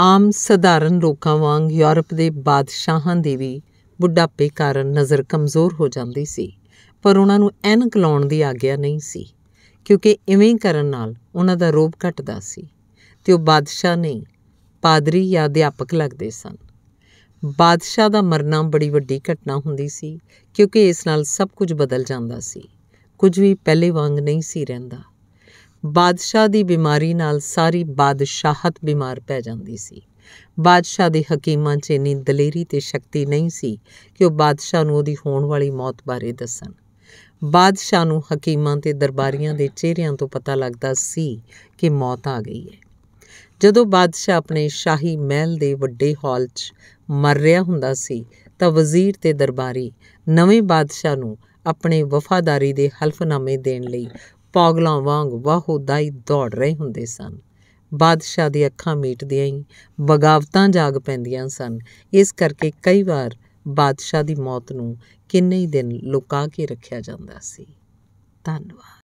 ਆਮ ਸਧਾਰਨ ਲੋਕਾਂ ਵਾਂਗ ਯੂਰਪ ਦੇ ਬਾਦਸ਼ਾਹਾਂ ਦੀ ਵੀ ਬੁੱਢਾਪੇ ਕਾਰਨ ਨਜ਼ਰ ਕਮਜ਼ੋਰ ਹੋ ਜਾਂਦੀ ਸੀ ਪਰ ਉਹਨਾਂ ਨੂੰ ਐਨਕ ਲਾਉਣ ਦੀ ਆਗਿਆ ਨਹੀਂ ਸੀ ਕਿਉਂਕਿ ਇਵੇਂ ਕਰਨ ਨਾਲ ਉਹਨਾਂ ਦਾ ਰੋਬ ਘਟਦਾ ਸੀ ਤੇ ਉਹ ਬਾਦਸ਼ਾਹ ਨਹੀਂ ਪਾਦਰੀ ਜਾਂ ਅਧਿਆਪਕ ਲੱਗਦੇ ਸਨ ਬਾਦਸ਼ਾਹ ਦਾ ਮਰਨਾ ਬੜੀ ਵੱਡੀ ਘਟਨਾ ਹੁੰਦੀ ਸੀ ਕਿਉਂਕਿ ਇਸ ਨਾਲ ਸਭ ਕੁਝ ਬਦਲ ਜਾਂਦਾ ਸੀ ਕੁਝ ਵੀ ਪਹਿਲੇ ਵਾਂਗ ਨਹੀਂ ਸੀ ਰਹਿੰਦਾ ਬਾਦਸ਼ਾਹ ਦੀ ਬਿਮਾਰੀ ਨਾਲ ਸਾਰੀ ਬਾਦਸ਼ਾਹਤ ਬਿਮਾਰ ਪੈ ਜਾਂਦੀ ਸੀ ਬਾਦਸ਼ਾਹ ਦੇ ਹਕੀਮਾਂ 'ਚ ਇੰਨੀ ਦਲੇਰੀ ਤੇ ਸ਼ਕਤੀ ਨਹੀਂ ਸੀ ਕਿ ਉਹ ਬਾਦਸ਼ਾਹ ਨੂੰ ਉਹਦੀ ਹੋਣ ਵਾਲੀ ਮੌਤ ਬਾਰੇ ਦੱਸਣ ਬਾਦਸ਼ਾਹ ਨੂੰ ਹਕੀਮਾਂ ਤੇ ਦਰਬਾਰੀਆਂ ਦੇ ਚਿਹਰਿਆਂ ਤੋਂ ਪਤਾ ਲੱਗਦਾ ਸੀ ਕਿ ਮੌਤ ਆ ਗਈ ਹੈ ਜਦੋਂ ਬਾਦਸ਼ਾਹ ਆਪਣੇ ਸ਼ਾਹੀ ਮਹਿਲ ਦੇ ਵੱਡੇ ਹਾਲ 'ਚ ਮਰ ਰਿਹਾ ਹੁੰਦਾ ਸੀ ਤਾਂ ਵਜ਼ੀਰ ਤੇ ਦਰਬਾਰੀ ਨਵੇਂ ਬਾਦਸ਼ਾਹ ਨੂੰ ਆਪਣੇ ਵਫਾਦਾਰੀ ਦੇ ਹਲਫਨਾਮੇ ਦੇਣ ਲਈ ਪਾਗਲਾਂ ਵਾਂਗ ਵਾਹੋਦਾਈ ਦੌੜ ਰਹੇ ਹੁੰਦੇ ਸਨ ਬਾਦਸ਼ਾਹ ਦੀ ਅੱਖਾਂ ਮੀਟਦੀਆਂ ਹੀ ਬਗਾਵਤਾਂ ਜਾਗ ਪੈਂਦੀਆਂ ਸਨ ਇਸ ਕਰਕੇ ਕਈ ਵਾਰ ਬਾਦਸ਼ਾਹ ਦੀ ਮੌਤ ਨੂੰ ਕਿੰਨੇ ਹੀ ਦਿਨ ਲੁਕਾ ਕੇ ਰੱਖਿਆ ਜਾਂਦਾ ਸੀ ਧੰਨਵਾਦ